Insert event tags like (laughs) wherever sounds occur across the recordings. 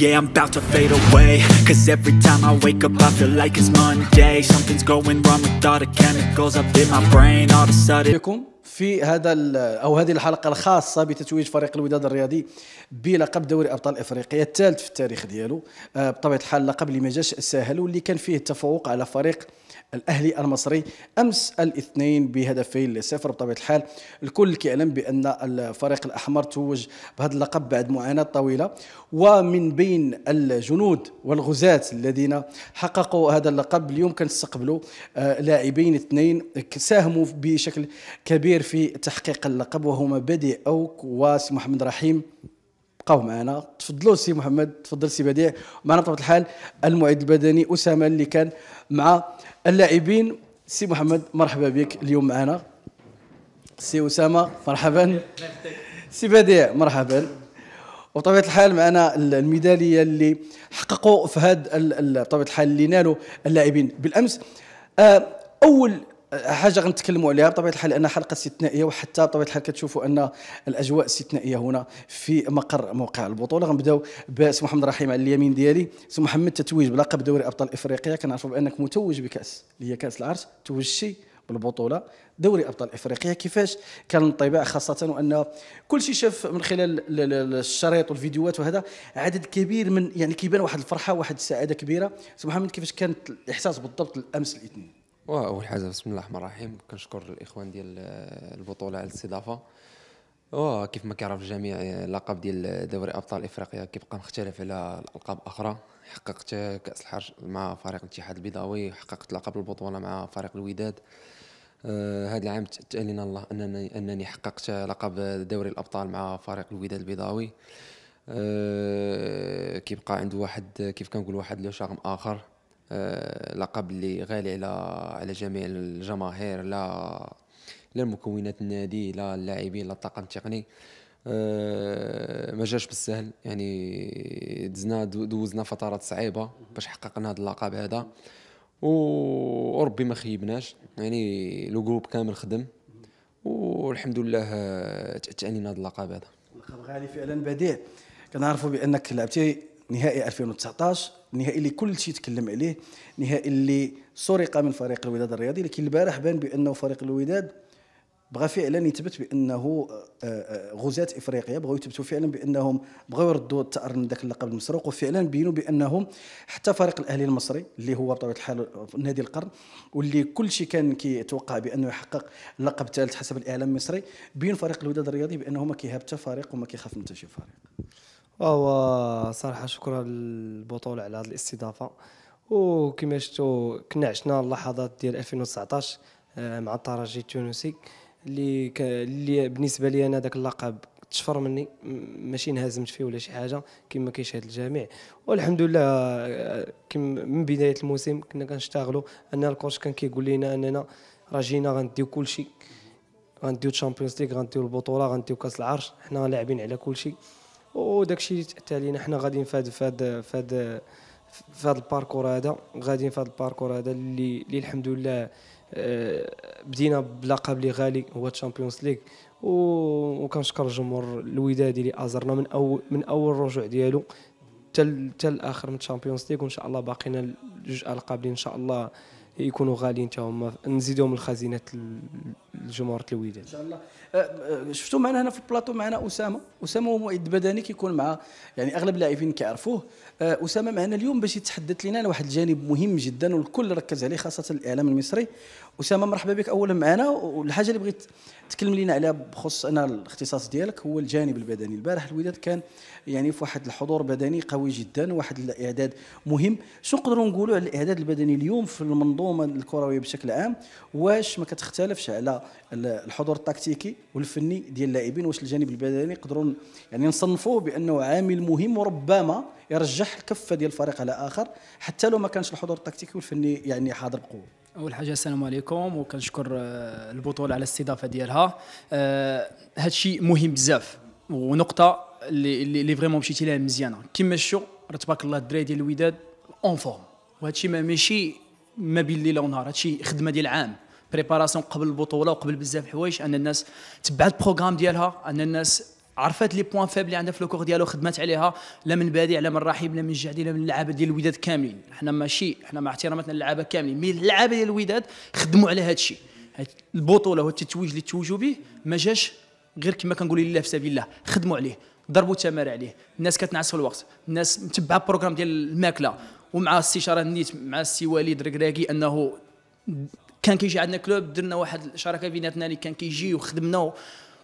yeah, I'm about to fade away Cause every time I wake up I feel like it's Monday Something's going wrong with all the chemicals up in my brain All of a sudden في هذا او هذه الحلقه الخاصه بتتويج فريق الوداد الرياضي بلقب دوري ابطال افريقيا الثالث في التاريخ ديالو آه، بطبيعه الحال اللقب اللي ما جاش سهل واللي كان فيه التفوق على فريق الأهلي المصري أمس الاثنين بهدفين لصفر بطبيعة الحال الكل كيعلم بأن الفريق الأحمر توج بهذا اللقب بعد معاناة طويلة ومن بين الجنود والغزاة الذين حققوا هذا اللقب اليوم كنستقبلوا آه، لاعبين اثنين ساهموا بشكل كبير في تحقيق اللقب وهما بدي أوك وسي محمد رحيم بقاو معنا تفضلوا سي محمد تفضل سي بديع معنا بطبيعه الحال المعد البدني اسامه اللي كان مع اللاعبين سي محمد مرحبا بك اليوم معنا سي اسامه مرحبا سي بديع مرحبا وطبيعة الحال معنا الميدالية اللي حققوا في هذا بطبيعة الحال اللي نالوا اللاعبين بالأمس آه، أول حاجه غنتكلموا عليها بطبيعه الحال لان حلقه استثنائيه وحتى بطبيعه الحال كتشوفوا ان الاجواء استثنائيه هنا في مقر موقع البطوله غنبداو باسم محمد رحيم على اليمين ديالي سي محمد تتويج بلقب دوري ابطال افريقيا كنعرفوا بانك متوج بكاس اللي هي كاس العرش توجتي بالبطوله دوري ابطال افريقيا كيفاش كان الانطباع خاصه وان كل شيء شاف من خلال الشريط والفيديوهات وهذا عدد كبير من يعني كيبان واحد الفرحه واحد السعاده كبيره سي محمد كيفاش كانت الاحساس بالضبط الامس الاثنين واول حاجه بسم الله الرحمن الرحيم كنشكر الاخوان ديال البطوله على الاستضافه وكيف ما كيعرف الجميع اللقب ديال دوري ابطال افريقيا كيبقى مختلف على الالقاب اخرى حققت كاس الحرج مع فريق الاتحاد البيضاوي حققت لقب البطوله مع فريق الوداد آه، هذا آه العام تألينا الله انني انني حققت لقب دوري الابطال مع فريق الوداد البيضاوي آه كيبقى عنده واحد كيف كنقول واحد لو شغم اخر آه، لقب اللي غالي على على جميع الجماهير لا لا مكونات النادي لا اللاعبين لا الطاقم التقني آه، ما جاش بالسهل يعني دزنا دوزنا فترات صعيبه باش حققنا هذا اللقب هذا وربي ما خيبناش يعني لو جروب كامل خدم والحمد لله آه، تعنينا هذا اللقب هذا لقب غالي فعلا بديع كنعرفوا بانك لعبتي نهائي 2019 نهائي اللي كل شيء تكلم عليه نهائي اللي سرق من فريق الوداد الرياضي لكن البارح بان بانه فريق الوداد بغى فعلا يثبت بانه آه، آه، غزاة افريقيا بغاو يثبتوا فعلا بانهم بغاو يردوا الثار من ذاك اللقب المسروق وفعلا بينوا بانهم حتى فريق الاهلي المصري اللي هو بطبيعه الحال نادي القرن واللي كل شيء كان كيتوقع بانه يحقق اللقب الثالث حسب الاعلام المصري بين فريق الوداد الرياضي بانه ما كيهاب حتى فريق وما كيخاف من حتى شي فريق هو صراحه شكرا للبطوله على هذه الاستضافه وكما شفتوا كنا عشنا اللحظات ديال 2019 آه، مع الترجي التونسي اللي ك... اللي بالنسبه لي انا داك اللقب تشفر مني ماشي انهزمت فيه ولا شي حاجه كما كيشهد الجميع والحمد لله آه، كم من بدايه الموسم كنا كنشتغلوا ان الكوتش كان كيقول لنا اننا راه جينا غنديو كلشي غنديو الشامبيونز ليغ غنديو البطوله غنديو كاس العرش حنا لاعبين على كلشي وداك الشيء اللي تاتى علينا حنا غاديين في هذا في هذا في هذا في هذا الباركور هذا غاديين في هذا الباركور هذا اللي اللي الحمد لله آه، بدينا بلقب اللي غالي هو تشامبيونز ليغ وكنشكر الجمهور الودادي اللي ازرنا من اول من اول رجوع ديالو حتى حتى الاخر من تشامبيونز ليغ وان شاء الله باقينا جوج القاب ان شاء الله يكونوا غاليين حتى هما نزيدهم الخزينه الجمهور الوداد ان شاء الله أه، أه، شفتوا معنا هنا في البلاطو معنا اسامه اسامه هو معد بدني كيكون مع يعني اغلب اللاعبين كيعرفوه أه، اسامه معنا اليوم باش يتحدث لنا على واحد الجانب مهم جدا والكل ركز عليه خاصه الاعلام المصري اسامه مرحبا بك اولا معنا والحاجه اللي بغيت تكلم لنا عليها بخصوص انا الاختصاص ديالك هو الجانب البدني البارح الوداد كان يعني في واحد الحضور بدني قوي جدا واحد الاعداد مهم شو نقدروا نقولوا على الاعداد البدني اليوم في المنظومه الكرويه بشكل عام واش ما كتختلفش على الحضور التكتيكي والفني ديال اللاعبين واش الجانب البدني يقدروا يعني نصنفوه بانه عامل مهم وربما يرجح الكفه ديال الفريق على اخر حتى لو ما كانش الحضور التكتيكي والفني يعني حاضر بقوه اول حاجه السلام عليكم وكنشكر آه، البطوله على الاستضافه ديالها هذا آه، الشيء مهم بزاف ونقطه اللي اللي فريمون مشيتي لها مزيانه كما شو تبارك الله الدراري ديال الوداد اون فورم وهذا الشيء ماشي ما بين ليله ونهار هذا الشيء خدمه ديال عام بريباراسيون قبل البطوله وقبل بزاف حوايج ان الناس تبعت البروغرام ديالها ان الناس عرفت لي بوان فيبل اللي عندها في الكور ديالو خدمات عليها لا من بادي لا من رحيب لا من جعدي لا من اللعابه ديال الوداد كاملين حنا ماشي حنا مع احتراماتنا للعابه كاملين مي اللعابه ديال الوداد خدموا على هذا الشيء البطوله والتتويج اللي توجوا به ما جاش غير كما كنقول لله في سبيل الله خدموا عليه ضربوا تمارين عليه الناس كتنعس في الوقت الناس متبعه البروغرام ديال الماكله ومع استشاره نيت مع السي وليد ركراكي انه كان كيجي عندنا كلوب درنا واحد الشراكه بيناتنا اللي كان كيجي وخدمنا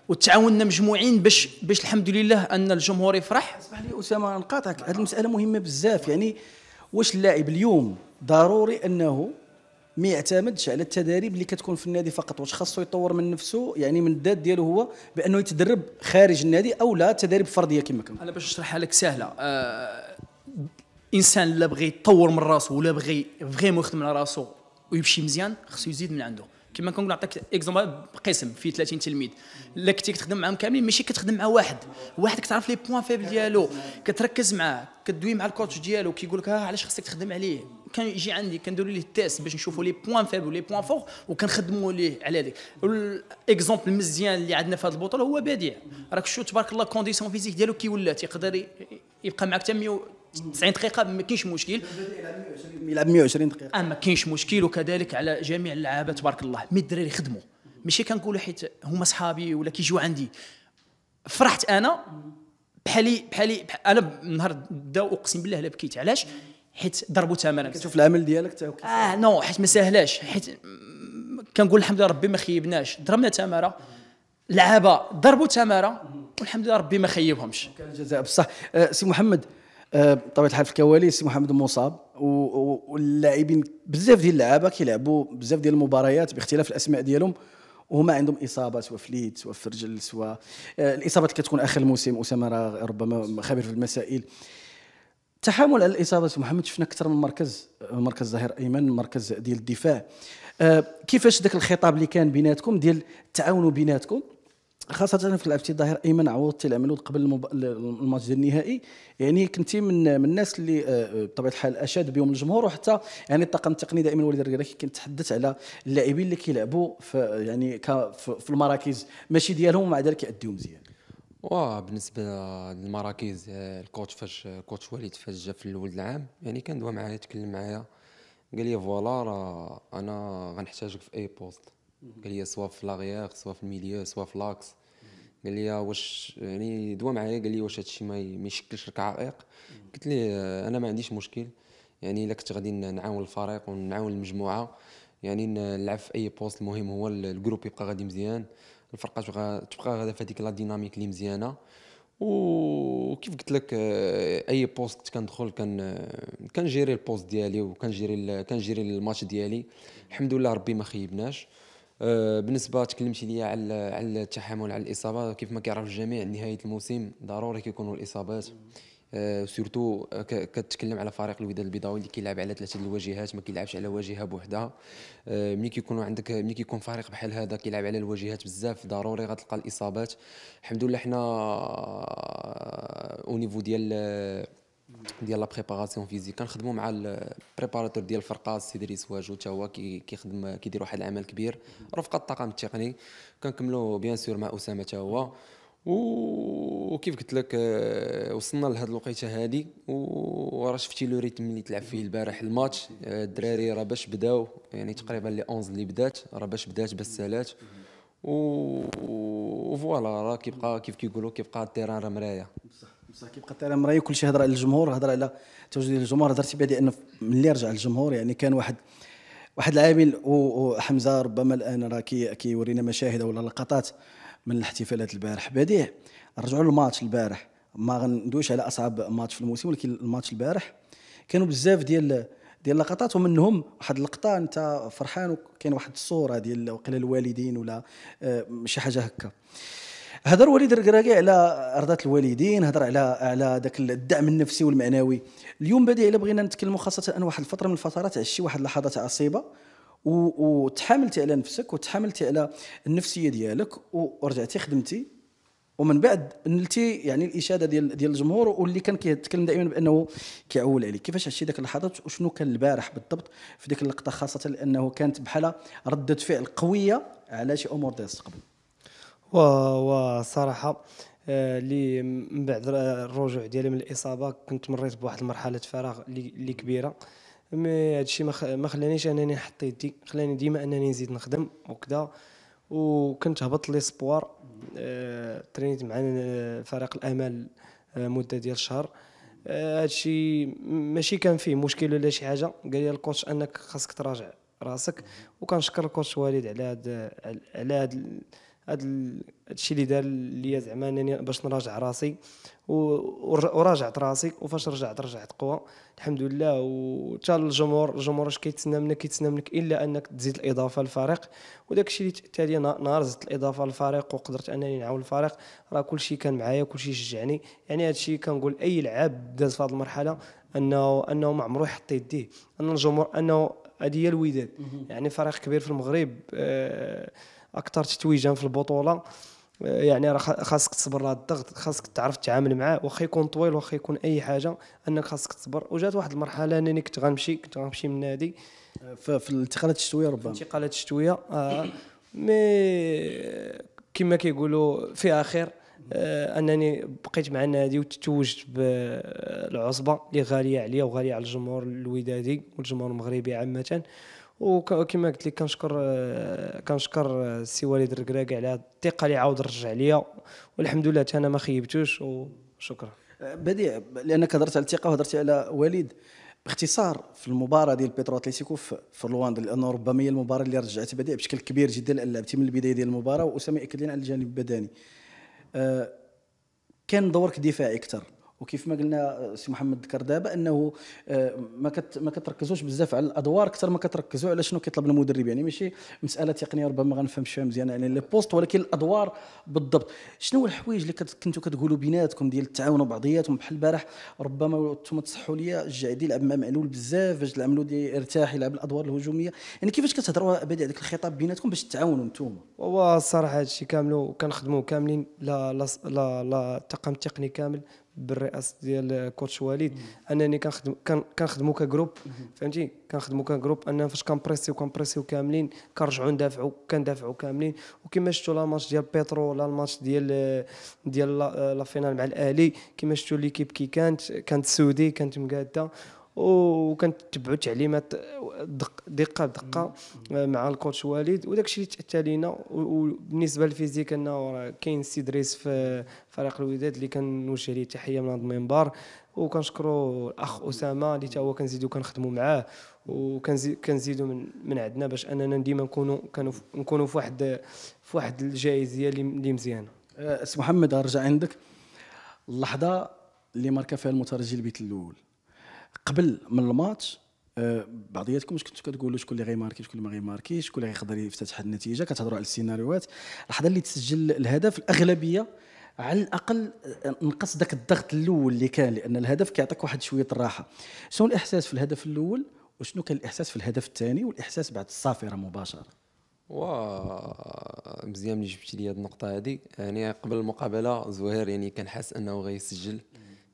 وتعاوننا مجموعين باش باش الحمد لله ان الجمهور يفرح اسمح لي اسامه نقاطعك هذه المساله مهمه بزاف يعني واش اللاعب اليوم ضروري انه ما يعتمدش على التدريب اللي كتكون في النادي فقط واش خاصو يطور من نفسه يعني من الذات ديالو هو بانه يتدرب خارج النادي او لا تدريب فرديه كما كان انا باش نشرحها لك سهله آه انسان لا بغى يطور من راسه ولا بغى فريمون يخدم على راسه ويمشي مزيان خصو يزيد من عنده كما كنقول نعطيك اكزومبل قسم فيه 30 تلميذ لا كنتي كتخدم معاهم كاملين ماشي كتخدم مع واحد واحد كتعرف لي بوان فيبل ديالو كتركز معاه كدوي مع الكوتش ديالو كيقول لك آه، علاش خصك تخدم عليه كان يجي عندي كنديروا ليه التيست باش نشوفوا لي بوان فيبل ولي بوان فور وكنخدموا ليه على هذيك الاكزومبل المزيان اللي عندنا في هذه البطوله هو بديع راك شو تبارك الله كونديسيون فيزيك ديالو كيولات يقدر يبقى معك حتى 90 دقيقه ما كاينش مشكل يلعب 120 دقيقه اه ما كاينش مشكل وكذلك على جميع اللعابه تبارك الله مي الدراري خدموا ماشي كنقولوا حيت هما صحابي ولا كيجيو عندي فرحت انا بحالي بحالي انا نهار دا اقسم بالله لا بكيت علاش حيت ضربوا ثمنا كتشوف العمل ديالك اه نو حيت ما ساهلاش حيت كنقول الحمد لله ربي ما خيبناش ضربنا تماره لعابه ضربوا تماره والحمد لله ربي ما خيبهمش كان الجزاء بصح آه، سي محمد بطبيعه الحال في الكواليس محمد مصاب واللاعبين بزاف ديال اللعابه كيلعبوا بزاف ديال المباريات باختلاف الاسماء ديالهم وهما عندهم اصابه سواء في اليد سواء في الرجل سواء آه، الاصابات كتكون اخر الموسم اسامه راه ربما خبير في المسائل تحامل على الاصابات محمد شفنا اكثر من مركز آه، مركز ظهير ايمن مركز ديال الدفاع آه، كيفاش ذاك الخطاب اللي كان بيناتكم ديال تعاونوا بيناتكم خاصة في لعبتي الظاهر ايمن عوضتي العملود قبل المب... الماتش ديال النهائي يعني كنتي من من الناس اللي آه، بطبيعه الحال اشاد بهم الجمهور وحتى يعني الطاقم التقني دائما وليد الركراكي كيتحدث على اللاعبين اللي كيلعبوا في يعني في المراكز ماشي ديالهم ومع ذلك يأديو مزيان واه بالنسبه للمراكز آه، الكوتش فاش الكوتش آه، وليد فاش جا في الاول العام يعني كان دوا معايا تكلم معايا قال لي فوالا راه انا غنحتاجك في اي بوست قال لي سوا في لاغيير سوا في الميليو سوا في لاكس قال لي واش يعني دوا معايا قال لي واش هادشي ما يشكلش لك عائق قلت لي انا ما عنديش مشكل يعني الا كنت غادي نعاون الفريق ونعاون المجموعه يعني نلعب في اي بوست المهم هو الجروب يبقى غادي مزيان الفرقه تبقى تبقى في هذيك لا ديناميك اللي مزيانه وكيف قلت لك آه، اي بوست كنت كندخل كان كنجيري البوست ديالي وكنجيري كنجيري الماتش ديالي الحمد لله ربي ما خيبناش آه، بالنسبه تكلمتي ليا على على التحمل على الاصابه كيف ما كيعرف الجميع نهايه الموسم ضروري كيكونوا الاصابات سورتو آه، آه، كتكلم على فريق الوداد البيضاوي اللي كيلعب على ثلاثه الواجهات ما كيلعبش على واجهه بوحدها ملي كيكون عندك ملي كيكون فريق بحال هذا كيلعب على الواجهات بزاف ضروري غتلقى الاصابات الحمد لله حنا او نيفو ديال ديال لا بريباراسيون فيزيك كنخدموا مع البريباراتور ديال الفرقه السي دريس واجو حتى هو كيخدم كيدير واحد العمل كبير رفقه الطاقم التقني كنكملوا بيان سور مع اسامه حتى هو وكيف قلت لك آه، وصلنا لهاد الوقيته هادي وراه شفتي لو ريتم اللي تلعب فيه البارح الماتش آه، الدراري راه باش بداو يعني تقريبا لي 11 اللي بدات راه باش بدات سالات و فوالا راه كيبقى كيف كيقولوا كيبقى التيران راه مرايه بصح بصح كيبقى الترام راي كلشي هضره على الجمهور هضره على التواجد ديال الجمهور هضرتي بها لان ملي رجع الجمهور يعني كان واحد واحد العامل وحمزه ربما الان راه كيورينا مشاهد ولا لقطات من الاحتفالات البارح بديع رجعوا للماتش البارح ما غندويش على اصعب ماتش في الموسم ولكن الماتش البارح كانوا بزاف ديال ديال اللقطات ومنهم واحد اللقطه انت فرحان وكاين واحد الصوره ديال وقيله الوالدين ولا آه، شي حاجه هكا هضر وليد الركراكي على رضات الوالدين هضر على على داك الدعم النفسي والمعنوي اليوم بدي الا بغينا نتكلموا خاصه ان واحد الفتره من الفترات عشتي واحد اللحظات عصيبه وتحاملتي على نفسك وتحاملتي على النفسيه ديالك ورجعتي خدمتي ومن بعد نلتي يعني الاشاده ديال ديال الجمهور واللي كان كيتكلم دائما بانه كيعول عليك كيفاش عشتي ذاك اللحظات وشنو كان البارح بالضبط في ديك اللقطه خاصه لانه كانت بحال رده فعل قويه على شي امور ديال المستقبل وصراحه اللي آه، من بعد الرجوع ديالي من الاصابه كنت مريت بواحد المرحله فراغ اللي كبيره مي هادشي ما خلانيش انني نحط يدي خلاني ديما انني نزيد نخدم وكذا وكنت هبط ليسبوار سبوار آه، ترينيت مع فريق الامل آه، مده ديال شهر هادشي ماشي كان فيه مشكل ولا شي حاجه قال لي الكوتش انك خاصك تراجع راسك وكنشكر الكوتش وليد على هاد على هاد هذا الشيء اللي دار ليا زعما انني باش نراجع راسي وراجعت راسي وفاش رجعت رجعت قوة الحمد لله وتا الجمهور الجمهور اش كيتسنى منك كيتسنى منك الا انك تزيد الاضافه للفريق وداك الشيء اللي تا نهار زدت الاضافه للفريق وقدرت انني نعاون الفريق راه كلشي كان معايا كلشي شجعني يعني الشيء كنقول اي لعاب داز في هذه المرحله انه انه ما عمرو يحط يديه ان الجمهور انه هذه هي الوداد يعني فريق كبير في المغرب آه اكثر تتويجا في البطوله آه، يعني راه خاصك تصبر على الضغط خاصك تعرف تتعامل معاه واخا يكون طويل واخا يكون اي حاجه انك خاصك تصبر وجات واحد المرحله انني كنت غنمشي كنت غنمشي من النادي آه، في الانتقالات الشتويه ربما الانتقالات الشتويه آه مي كما كيقولوا في اخر آه انني بقيت مع النادي وتتوجت بالعصبه اللي غاليه عليا وغاليه على الجمهور الودادي والجمهور المغربي عامه وكما قلت لك كنشكر كنشكر السي وليد الركراكي على الثقه اللي عاود رجع ليا والحمد لله انا ما خيبتوش وشكرا بديع لانك هضرت على الثقه وهضرت على وليد باختصار في المباراه ديال بيترو اتليتيكو في رواندا لانه ربما هي المباراه اللي رجعت بديع بشكل كبير جدا لعبتي من البدايه ديال المباراه واسامه اكد لنا على الجانب البدني أه، كان دورك دفاعي اكثر وكيف ما قلنا آه، سي محمد ذكر دابا انه آه، ما كت ما كتركزوش بزاف على الادوار اكثر ما كتركزوا على شنو كيطلب المدرب يعني ماشي مساله تقنيه ربما غنفهمش فيها مزيان يعني لي بوست ولكن الادوار بالضبط شنو هو الحوايج اللي كنتو كتقولوا بيناتكم ديال التعاون وبعضياتهم بحال البارح ربما انتم تصحوا لي الجعدي يلعب مع معلول بزاف باش العملودي يرتاح يلعب الادوار الهجوميه يعني كيفاش كتهضروا بعد هذاك الخطاب بيناتكم باش تعاونوا نتوما هو الصراحه هادشي كامل وكنخدموا كاملين لا لا لا الطاقم التقني كامل بالرئاسه ديال كوتش وليد انني كنخدم كنخدموا كجروب فهمتي كنخدموا كجروب ان فاش كنبريسيو كنبريسيو كاملين كنرجعوا ندافعوا كندافعوا كاملين وكما شفتوا لا ماتش ديال بيترو لا الماتش ديال ديال لا فينال مع الاهلي كما شفتوا ليكيب كي كانت كانت سودي كانت مقاده وكنتبعوا التعليمات دقه بدقه مع الكوتش والد وداك الشيء اللي تاثى لينا وبالنسبه للفيزيك انه كاين السي دريس في فريق الوداد اللي كنوجه ليه تحيه من هذا المنبر وكنشكروا الاخ اسامه اللي تا هو كنزيدوا كنخدموا معاه وكنزيدوا من من عندنا باش اننا ديما نكونوا كانوا نكونوا في واحد في واحد الجاهزيه اللي مزيانه أه، اسم محمد ارجع عندك اللحظه اللي ماركا فيها المترجي البيت الاول قبل من الماتش آه، بعضياتكم كنتوا كتقولوا شكون اللي غيماركي شكون اللي ما غيماركيش شكون اللي غيقدر يفتتح النتيجه كتهضروا على السيناريوهات اللحظه اللي تسجل الهدف الاغلبيه على الاقل آه، نقص ذاك الضغط الاول اللي كان لان الهدف كيعطيك واحد شويه الراحه شنو الاحساس في الهدف الاول وشنو كان الاحساس في الهدف الثاني والاحساس بعد الصافره مباشره وا مزيان ملي جبتي لي هذه النقطه هذه يعني قبل المقابله زهير يعني كان حاس انه غيسجل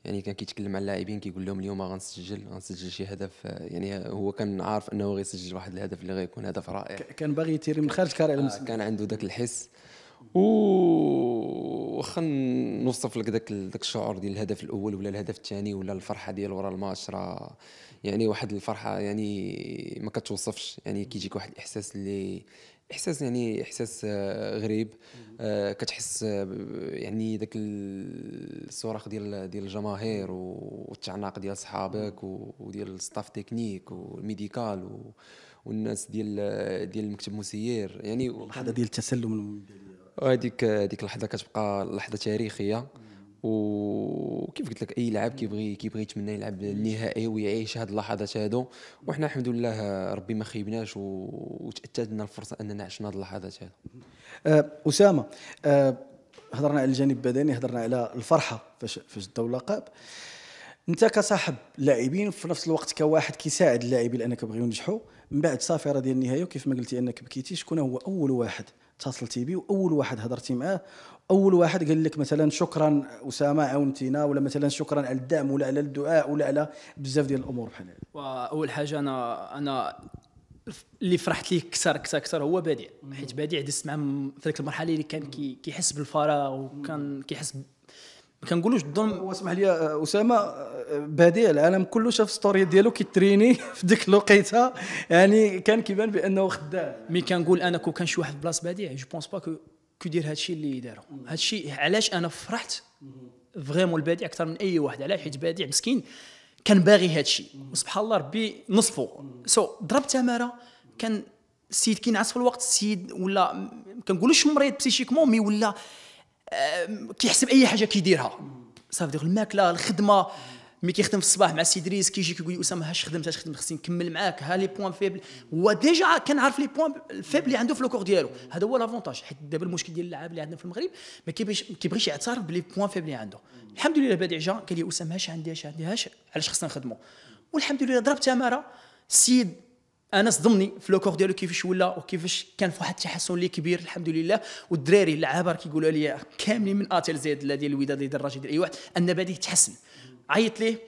يعني كان كيتكلم على اللاعبين كيقول لهم اليوم غنسجل غنسجل شي هدف يعني هو كان عارف انه غيسجل واحد الهدف اللي غيكون هدف رائع كان باغي يتيري من خارج كاري آه كان عنده ذاك الحس وخا نوصف لك ذاك ذاك الشعور ديال الهدف الاول ولا الهدف الثاني ولا الفرحه ديال ورا الماتش راه يعني واحد الفرحه يعني ما كتوصفش يعني كيجيك واحد الاحساس اللي احساس يعني احساس آه، غريب آه، كتحس آه، يعني ذاك الصراخ ديال ديال الجماهير والتعناق ديال صحابك وديال الستاف تكنيك والميديكال والناس ديال ديال المكتب مسير يعني لحظه ديال التسلم هذيك هذيك اللحظه كتبقى لحظه تاريخيه وكيف قلت لك اي لاعب كيبغي كيبغي يتمنى يلعب النهائي ويعيش هذه اللحظات هادو وحنا الحمد لله ربي ما خيبناش وتاتت لنا الفرصه اننا عشنا هذه اللحظات هادو أه اسامه أه هضرنا على الجانب البدني هضرنا على الفرحه فاش فاش داو اللقب انت كصاحب لاعبين في نفس الوقت كواحد كيساعد اللاعبين لانك بغيو ينجحوا من بعد صافي راه ديال النهايه وكيف ما قلتي انك بكيتي شكون هو اول واحد اتصلتي بي واول واحد هضرتي معاه اول واحد قال لك مثلا شكرا اسامه عاونتينا ولا مثلا شكرا على الدعم ولا على الدعاء ولا على بزاف ديال الامور بحال هذه واول حاجه انا انا اللي فرحت ليه كثر كثر كثر هو بديع حيت بديع دزت معاه في ديك المرحله اللي كان كيحس بالفراغ وكان كيحس ما كنقولوش الظلم واسمح لي آه، اسامه آه، بديع العالم كله شاف ستوري ديالو كيتريني (laughs) في ديك الوقيته يعني كان كيبان بانه خدام مي كنقول انا كون كان شي واحد بلاص بديع جو بونس با كو كيدير هادشي اللي دارو هادشي علاش انا فرحت فريمون البديع اكثر من اي واحد علاش حيت بديع مسكين كان باغي هادشي وسبحان الله ربي نصفو سو so, ضرب تماره كان السيد كينعس في الوقت السيد ولا ما كنقولوش مريض بسيشيكمون مي ولا كيحسب اي حاجه كيديرها صافي ديك الماكله الخدمه ملي كيخدم في الصباح مع سي دريس كيجي كيقول لي اسامه هاش خدمت هاش خدمت خصني نكمل معاك ها لي بوان فيبل هو ديجا كنعرف لي بوان فيبل اللي عنده في لوكور ديالو هذا هو لافونتاج حيت دابا المشكل ديال اللعاب اللي عندنا في المغرب ما كيبغيش يعترف بلي بوان فيبل اللي عنده الحمد لله بادي جا قال لي اسامه هاش عندي هاش عندي هاش علاش خصنا نخدموا والحمد لله ضرب تماره السيد انا صدمني في لوكور ديالو كيفاش ولا وكيفاش كان فواحد التحسن اللي كبير الحمد لله والدراري اللعابه كيقولوا لي كاملين من اتل زيد لا ديال الوداد ديال الراجل ديال اي واحد ان بادي تحسن عيط ليه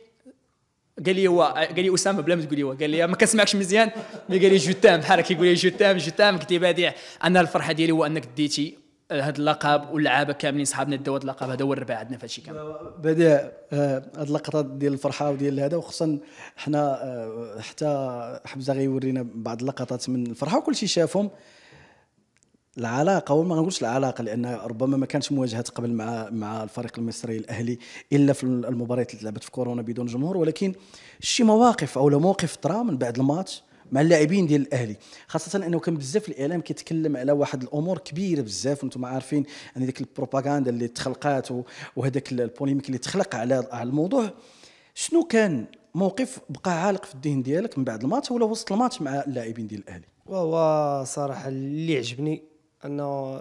قال لي هو قال لي اسامه بلا ما تقول لي هو قال لي ما كنسمعكش مزيان مي قال لي جو تام بحال كيقول لي جو تام جو تام قلت بديع انا الفرحه ديالي هو انك ديتي هذا اللقب واللعابه كاملين صحابنا داو هذا اللقب هذا هو الربع عندنا في هادشي كامل بديع آه، هاد اللقطه ديال الفرحه وديال هذا وخصوصا حنا آه، حتى حمزه غيورينا بعض اللقطات من الفرحه وكل شيء شافهم العلاقه وما غنقولش العلاقه لان ربما ما كانش مواجهه قبل مع مع الفريق المصري الاهلي الا في المباريات اللي تلعبت في كورونا بدون جمهور ولكن شي مواقف او موقف طرا من بعد الماتش مع اللاعبين ديال الاهلي خاصه انه كان بزاف الاعلام كيتكلم على واحد الامور كبيره بزاف وانتم عارفين ان ديك البروباغندا اللي تخلقات وهذاك البوليميك اللي تخلق على الموضوع شنو كان موقف بقى عالق في الذهن ديالك من بعد الماتش ولا وسط الماتش مع اللاعبين ديال الاهلي وهو صراحه اللي عجبني انه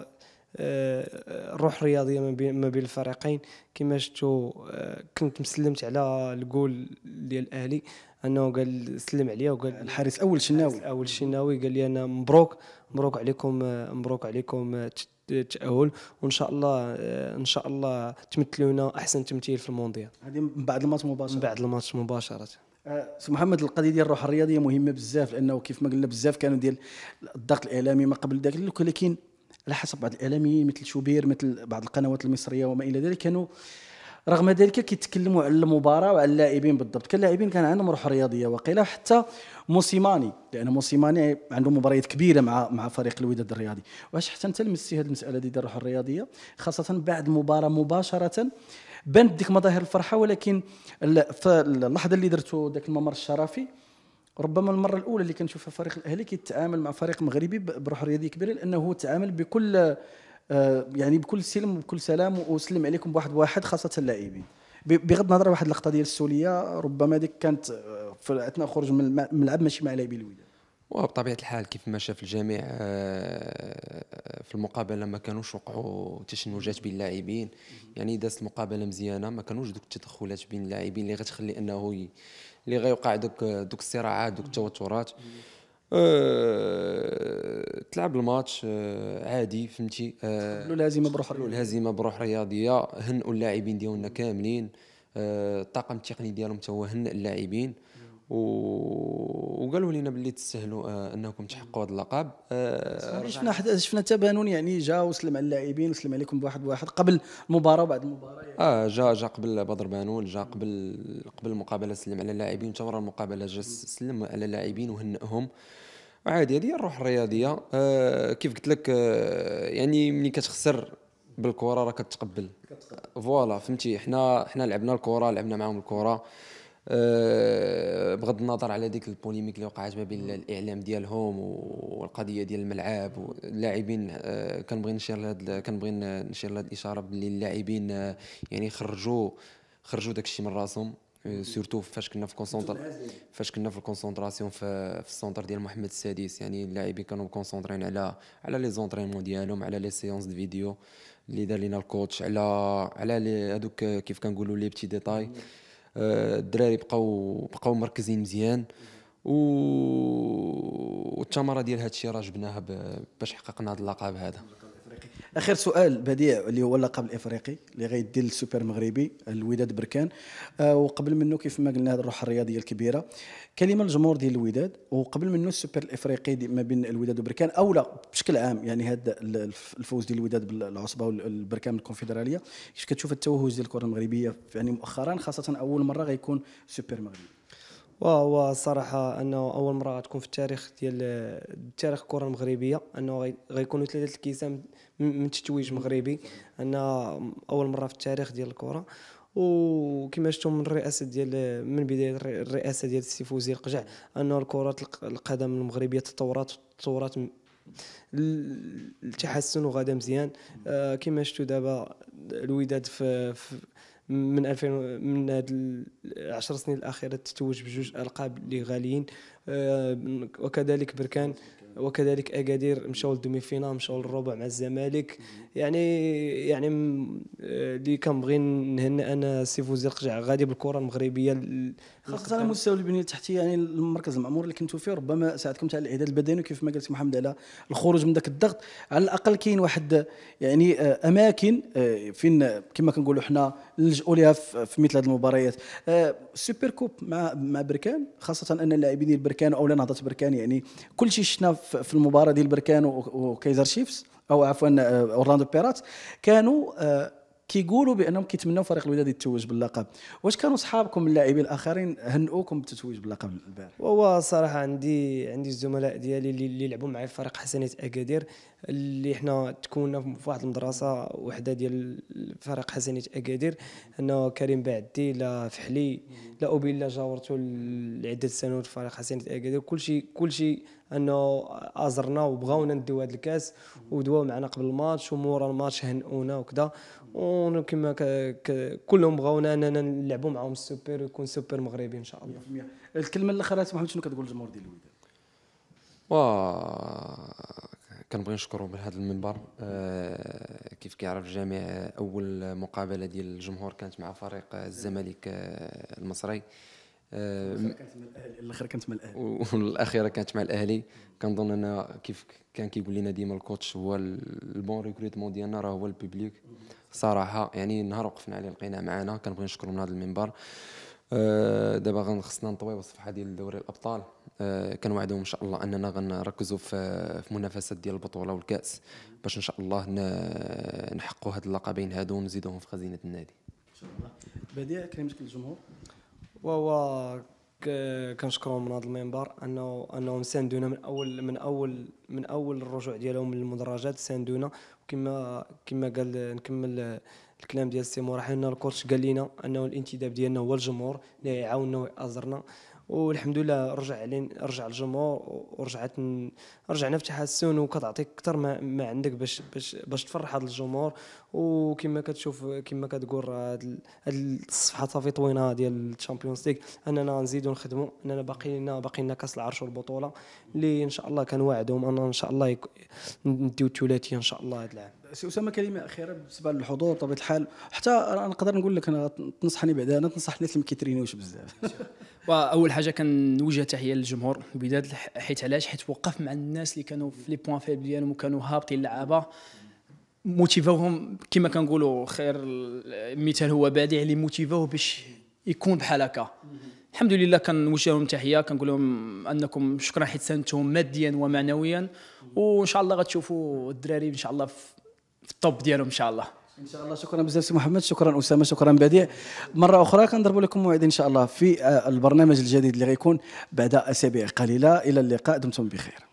الروح آه، الرياضيه ما بين الفريقين كما شفتوا آه، كنت مسلمت على الجول ديال الاهلي انه قال سلم عليا وقال الحارس اول الشناوي اول الشناوي قال لي انا مبروك مبروك عليكم مبروك عليكم التاهل وان شاء الله آه، ان شاء الله تمثلونا احسن تمثيل في المونديال هذه من بعد الماتش مباشره من بعد الماتش مباشره آه، سي محمد القضيه ديال الروح الرياضيه مهمه بزاف لانه كيف ما قلنا بزاف كانوا ديال الضغط الاعلامي ما قبل ذلك ولكن على حسب بعض الاعلاميين مثل شوبير مثل بعض القنوات المصريه وما الى ذلك كانوا رغم ذلك كيتكلموا على المباراه وعلى اللاعبين بالضبط كان اللاعبين كان عندهم روح رياضيه وقيلا حتى موسيماني لان موسيماني عنده مباريات كبيره مع مع فريق الوداد الرياضي واش حتى انت لمستي هذه المساله ديال الروح الرياضيه خاصه بعد مباراه مباشره بانت ديك مظاهر الفرحه ولكن في اللحظه اللي درتو ذاك الممر الشرفي ربما المره الاولى اللي كنشوفها فريق الاهلي كيتعامل مع فريق مغربي بروح رياضيه كبيره لانه تعامل بكل آه، يعني بكل سلم وبكل سلام وسلم عليكم بواحد بواحد خاصه اللاعبين بغض النظر واحد اللقطه ديال السوليه ربما ديك كانت آه، في اثناء خروج من الملعب ماشي مع لاعبي الوداد وبطبيعه الحال كيف ما شاف الجميع آه، في المقابله ما كانوش وقعوا تشنجات بين اللاعبين يعني دازت المقابله مزيانه ما كانوش دوك التدخلات بين اللاعبين اللي غتخلي انه اللي غيوقع دوك دوك الصراعات دوك التوترات أه... تلعب الماتش أه... عادي فهمتي أه... خلوا الهزيمه بروح خلوا الهزيمه بروح رياضيه هنئوا اللاعبين ديالنا كاملين آه، الطاقم التقني ديالهم حتى هو هنئ اللاعبين و... وقالوا لنا باللي تستاهلوا آه، انكم تحققوا هذا اللقب آه، شفنا حد... شفنا تبانون يعني جا وسلم على اللاعبين وسلم عليكم بواحد بواحد قبل المباراه وبعد المباراه يعني. اه جا جا قبل بدر بانون جا قبل قبل المقابله سلم على اللاعبين وتورى المقابله جا سلم على اللاعبين وهنئهم عادي هذه الروح الرياضيه آه كيف قلت لك آه يعني ملي كتخسر بالكره راه كتقبل فوالا فهمتي حنا حنا لعبنا الكره لعبنا معاهم الكره أه بغض النظر على ديك البوليميك اللي وقعت ما بين الاعلام ديالهم والقضيه ديال الملعب اللاعبين أه كنبغي نشير لهاد كنبغي نشير لهاد الاشاره باللي اللاعبين أه يعني خرجوا خرجوا داكشي من راسهم سورتو فاش كنا في كونسونتر فاش كنا في الكونسونتراسيون في, في السونتر ديال محمد السادس يعني اللاعبين كانوا كونسونترين على على لي زونترينمون ديالهم على لي سيونس دو فيديو اللي دار لينا الكوتش على على هذوك كيف كنقولوا لي بتي ديتاي الدراري بقاو بقاو مركزين مزيان و والثمره ديال هادشي راه جبناها باش حققنا هذا اللقب هذا اخر سؤال بديع اللي هو اللقب الافريقي اللي غيدي السوبر المغربي الوداد بركان آه وقبل منه كيف ما قلنا هذه الروح الرياضيه الكبيره كلمه الجمهور ديال الوداد وقبل منه السوبر الافريقي ما بين الوداد وبركان او لا بشكل عام يعني هذا الفوز ديال الوداد بالعصبه والبركان الكونفدراليه كيف كتشوف التوهج ديال الكره المغربيه يعني مؤخرا خاصه اول مره غيكون سوبر مغربي وهو الصراحه انه اول مره غتكون في التاريخ ديال تاريخ الكره المغربيه انه غيكونوا ثلاثه الكيسان من تتويج مغربي انا اول مره في التاريخ ديال الكره وكما شفتوا من الرئاسه ديال من بدايه الرئاسه ديال السي فوزي القجع ان الكره القدم المغربيه تطورات تطورات التحسن وغدا مزيان آه، كما شفتوا دابا الوداد في, في من 2000 من هاد العشر سنين الاخيره تتوج بجوج القاب اللي غاليين آه، وكذلك بركان وكذلك اكادير مشاو للدومي فينال مشاو للربع مع الزمالك يعني يعني اللي آه، كنبغي نهنى انا سي فوزير قجع غادي بالكره المغربيه خاصه على مستوى البنيه التحتيه يعني المركز المعمور اللي كنتوا فيه ربما ساعدكم على الاعداد البدني وكيف ما قلت محمد على الخروج من ذاك الضغط على الاقل كاين واحد يعني آه، اماكن آه، فين آه، كما كنقولوا حنا نلجؤوا لها في مثل هذه المباريات سوبر كوب مع مع بركان خاصه ان اللاعبين ديال بركان او نهضه بركان يعني كل شيء شفنا في المباراه ديال بركان وكايزر شيفس او عفوا اورلاندو بيرات كانوا كيقولوا بانهم كيتمنوا فريق الوداد يتوج باللقب واش كانوا صحابكم اللاعبين الاخرين هنؤوكم بالتتويج باللقب البارح هو صراحه عندي عندي الزملاء ديالي اللي لعبوا معي في فريق حسنيه اكادير اللي حنا تكوننا في واحد المدرسه وحده ديال فريق حسنيه اكادير انه كريم بعدي لا فحلي لا ابيلا جاورتو لعده سنوات في فريق حسنيه اكادير كلشي كلشي انه ازرنا وبغاونا نديو هذا الكاس ودواو معنا قبل الماتش ومورا الماتش هنؤونا وكذا وكما كلهم بغاونا اننا نلعبوا معاهم السوبر ويكون سوبر مغربي ان شاء الله الكلمه الاخيره سي محمد شنو كتقول للجمهور ديال الوداد وا كنبغي نشكرو بهذا هذا المنبر آه كيف كيعرف الجميع اول مقابله ديال الجمهور كانت مع فريق الزمالك آه، المصري آه، الاخيره كانت مع الاهلي (laughs) والاخيره كانت مع الاهلي كنظن انا كيف كان كيقول لنا ديما الكوتش هو البون ريكروتمون ديالنا راه هو البيبليك صراحه يعني نهار وقفنا عليه لقيناه معنا كنبغي نشكره من هذا المنبر أه دابا خصنا نطويو الصفحه ديال دوري الابطال أه كنوعدهم ان شاء الله اننا غنركزوا في في منافسات ديال البطوله والكاس باش ان شاء الله نحقوا هاد اللقبين هادو ونزيدوهم في خزينه النادي ان شاء الله بديع كلمتك للجمهور وهو كنشكرهم من هذا المنبر انه انهم ساندونا من اول من اول من اول الرجوع ديالهم للمدرجات ساندونا كما كما قال نكمل الكلام ديال السي مراحلنا الكوتش قال لنا انه الانتداب ديالنا هو الجمهور اللي يعاوننا ويأزرنا والحمد لله رجع لين رجع الجمهور ورجعت رجعنا في تحسن وكتعطيك اكثر ما, ما عندك باش باش باش تفرح هذا الجمهور وكما كتشوف كما كتقول هاد الصفحه صافي طوينه ديال الشامبيونز ليغ اننا نزيدو نخدموا اننا باقي لنا باقي لنا كاس العرش والبطوله اللي ان شاء الله واعدهم ان ان شاء الله يك... نديو الثلاثيه ان شاء الله هذا العام سي اسامه كلمه اخيره بالنسبه للحضور بطبيعه الحال حتى نقدر نقول لك انا تنصحني بعدا انا تنصح الناس اللي ما كيترينيوش بزاف (laughs) واول حاجه كنوجه تحيه للجمهور بدايه حيت علاش حيت وقف مع الناس اللي كانوا في لي بوان فيبل ديالهم وكانوا هابطين اللعابه موتيفوهم كما كنقولوا خير المثال هو بادع اللي موتيفاوه باش يكون بحال هكا الحمد لله كنوجه لهم تحيه كنقول لهم انكم شكرا حيت ساندتهم ماديا ومعنويا وان شاء الله غتشوفوا الدراري ان شاء الله في الطوب ديالهم ان شاء الله ان شاء الله شكرا بزاف سي محمد شكرا اسامه شكرا بديع مره اخرى كنضربوا لكم موعد ان شاء الله في آه، البرنامج الجديد اللي غيكون بعد اسابيع قليله الى اللقاء دمتم بخير